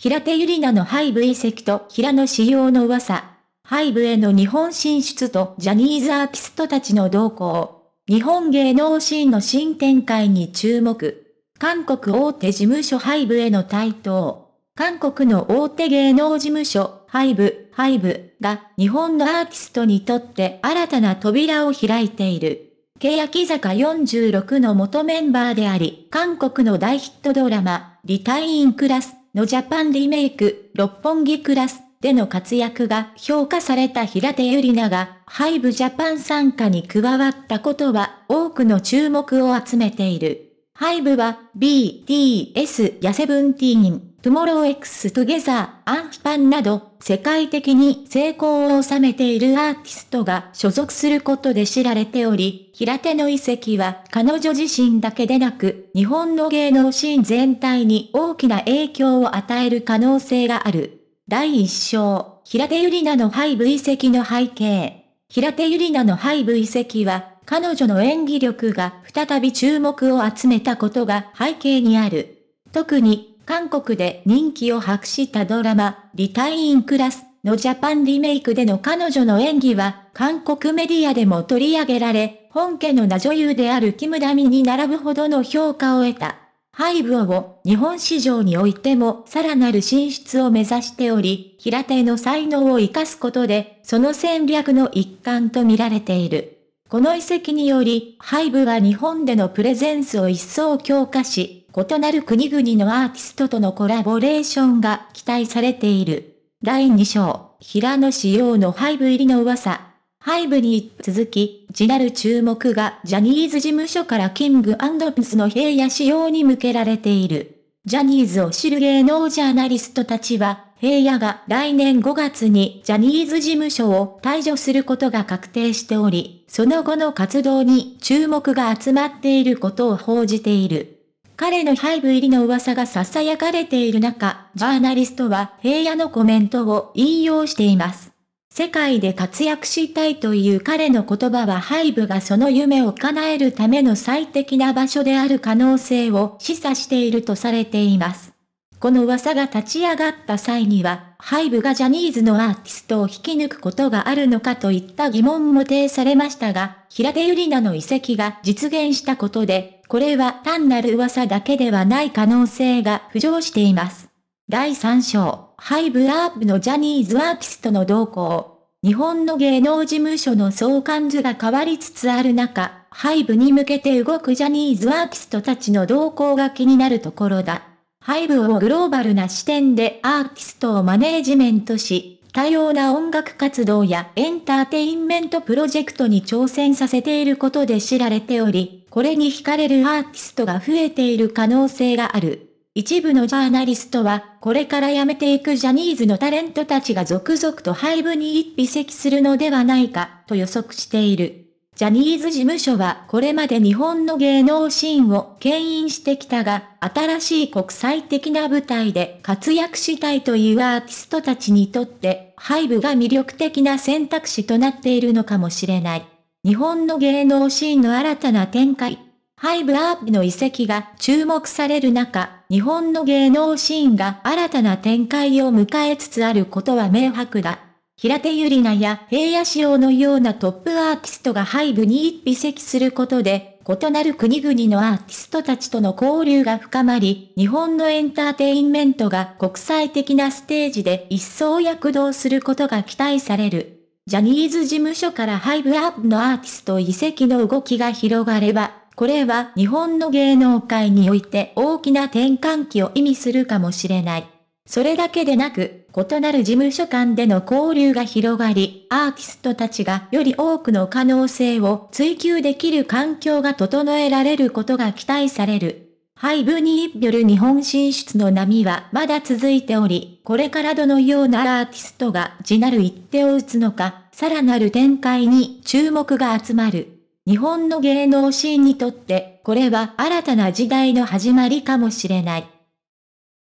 平手ゆりなのハイブ遺跡と平野仕様の噂。ハイブへの日本進出とジャニーズアーティストたちの動向。日本芸能シーンの新展開に注目。韓国大手事務所ハイブへの台頭。韓国の大手芸能事務所、ハイブ、ハイブが日本のアーティストにとって新たな扉を開いている。欅坂46の元メンバーであり、韓国の大ヒットドラマ、リタインクラスのジャパンリメイク、六本木クラスでの活躍が評価された平手ゆりなが、ハイブジャパン参加に加わったことは多くの注目を集めている。ハイブは BTS やセブンティーン、トゥモローエクス・トゲザー、アンヒパンなど、世界的に成功を収めているアーティストが所属することで知られており、平手の遺跡は彼女自身だけでなく、日本の芸能シーン全体に大きな影響を与える可能性がある。第1章、平手ゆりなの背部遺跡の背景。平手ゆりなの背部遺跡は、彼女の演技力が再び注目を集めたことが背景にある。特に韓国で人気を博したドラマ、リタインクラスのジャパンリメイクでの彼女の演技は、韓国メディアでも取り上げられ、本家の名女優であるキムダミに並ぶほどの評価を得た。ハイブオを日本市場においてもさらなる進出を目指しており、平手の才能を活かすことで、その戦略の一環と見られている。この遺跡により、ハイブは日本でのプレゼンスを一層強化し、異なる国々のアーティストとのコラボレーションが期待されている。第2章、平野紫耀のハイブ入りの噂。ハイブに続き、次なる注目がジャニーズ事務所からキングピスの平野仕様に向けられている。ジャニーズを知る芸能ジャーナリストたちは、平野が来年5月にジャニーズ事務所を退場することが確定しており、その後の活動に注目が集まっていることを報じている。彼の背部入りの噂が囁かれている中、ジャーナリストは平野のコメントを引用しています。世界で活躍したいという彼の言葉はハイブがその夢を叶えるための最適な場所である可能性を示唆しているとされています。この噂が立ち上がった際には、ハイブがジャニーズのアーティストを引き抜くことがあるのかといった疑問も呈されましたが、平手ゆりなの遺跡が実現したことで、これは単なる噂だけではない可能性が浮上しています。第3章、ハイブアープのジャニーズアーティストの動向。日本の芸能事務所の相関図が変わりつつある中、ハイブに向けて動くジャニーズアーティストたちの動向が気になるところだ。ハイブをグローバルな視点でアーティストをマネージメントし、多様な音楽活動やエンターテインメントプロジェクトに挑戦させていることで知られており、これに惹かれるアーティストが増えている可能性がある。一部のジャーナリストは、これから辞めていくジャニーズのタレントたちが続々とイ部に一匹席するのではないか、と予測している。ジャニーズ事務所はこれまで日本の芸能シーンを牽引してきたが、新しい国際的な舞台で活躍したいというアーティストたちにとって、ハイブが魅力的な選択肢となっているのかもしれない。日本の芸能シーンの新たな展開。ハイブアープの遺跡が注目される中、日本の芸能シーンが新たな展開を迎えつつあることは明白だ。平手ゆりなや平野仕様のようなトップアーティストが背部に一籍席することで、異なる国々のアーティストたちとの交流が深まり、日本のエンターテインメントが国際的なステージで一層躍動することが期待される。ジャニーズ事務所からハイブアップのアーティスト移籍の動きが広がれば、これは日本の芸能界において大きな転換期を意味するかもしれない。それだけでなく、異なる事務所間での交流が広がり、アーティストたちがより多くの可能性を追求できる環境が整えられることが期待される。ハイブニビョル日本進出の波はまだ続いており、これからどのようなアーティストが地なる一手を打つのか、さらなる展開に注目が集まる。日本の芸能シーンにとって、これは新たな時代の始まりかもしれない。